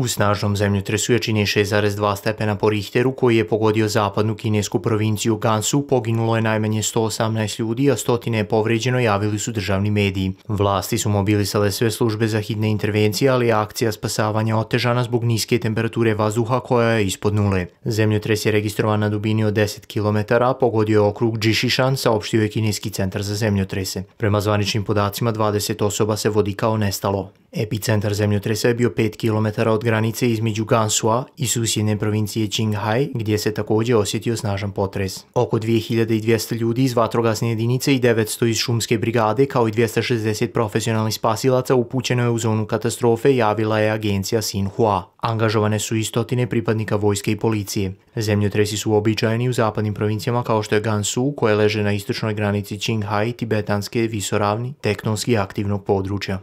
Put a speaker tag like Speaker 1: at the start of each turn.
Speaker 1: U snažnom zemljotresu je čini 6,2 stepena po Richteru koji je pogodio zapadnu kinesku provinciju Gansu, poginulo je najmanje 118 ljudi, a stotine je povređeno javili su državni mediji. Vlasti su mobilisale sve službe za hitne intervencije, ali je akcija spasavanja otežana zbog niske temperature vazduha koja je ispod nule. Zemljotres je registrovan na dubini od 10 km, a pogodio je okrug Džišišan, saopštio je kineski centar za zemljotrese. Prema zvaničnim podacima 20 osoba se vodi kao nestalo. Epicentar zemljotresa je bio 5 km od granice između Gansua i susjedne provincije Qinghai, gdje se također osjetio snažan potres. Oko 2200 ljudi iz vatrogasne jedinice i 900 iz šumske brigade, kao i 260 profesionalnih spasilaca upućeno je u zonu katastrofe, javila je agencija Xinhua. Angažovane su i stotine pripadnika vojske i policije. Zemljotresi su običajeni u zapadnim provincijama kao što je Gansu, koje leže na istočnoj granici Qinghai, tibetanske visoravni, tektonski aktivnog područja.